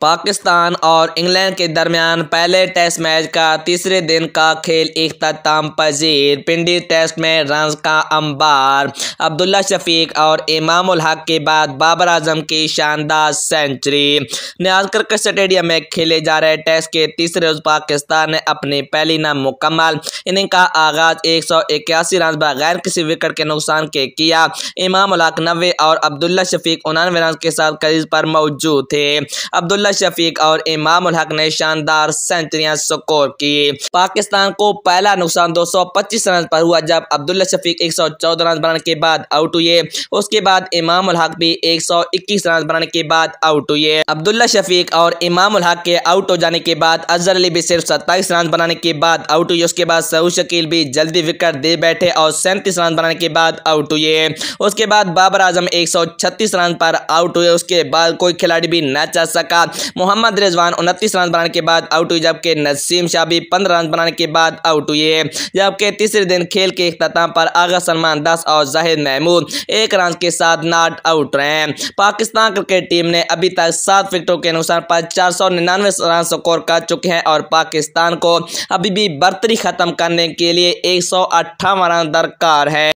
पाकिस्तान और इंग्लैंड के दरमियान पहले टेस्ट मैच का तीसरे दिन का खेल अख्ताम पजीर पिंडी टेस्ट में रन का अंबार अब्दुल्ला शफीक और इमाम हक के बाद बाबर आजम की शानदार सेंचुरी न्याज क्रिकेट स्टेडियम में खेले जा रहे टेस्ट के तीसरे रोज पाकिस्तान ने अपनी पहली नाम मुकम्मल इनिंग का आगाज एक सौ इक्यासी रन बगैर किसी विकेट के नुकसान के किया इमाम हक नबे और अब्दुल्ला शफीक उनानवे रन के साथ करीज पर मौजूद थे अब्दुल्ला अब्दुल्ला शफीक और इमाम हक ने शानदार सेंचुरिया स्कोर की पाकिस्तान को पहला नुकसान 225 रन पर हुआ जब अब्दुल्ला शफीक 114 रन बनाने के बाद आउट हुए उसके बाद इमाम हक भी 121 रन बनाने के बाद आउट हुए अब्दुल्ला शफीक और इमाम हक के आउट हो जाने के बाद अजहर अली भी सिर्फ सत्ताईस रन बनाने के बाद आउट हुए उसके बाद सऊ शकील भी जल्दी विकेट दे बैठे और सैंतीस रन बनाने के बाद आउट हुए उसके बाद बाबर आजम छत्तीस रन पर आउट हुए उसके बाद कोई खिलाड़ी भी न चल सका मोहम्मद रिजवान उनतीस रन बनाने के बाद आउट हुए जबकि नसीम शाह भी पंद्रह रन बनाने के बाद आउट हुए जबकि तीसरे दिन खेल के अख्ताम पर आगा सलमान दस और जाहिद महमूद एक रन के साथ नॉट आउट रहे पाकिस्तान क्रिकेट टीम ने अभी तक सात विकेटों के नुकसान पर चार सौ निन्यानवे रन स्कोर कर चुके हैं और पाकिस्तान को अभी भी बर्तरी खत्म करने के लिए एक सौ अट्ठावन रन दरकार है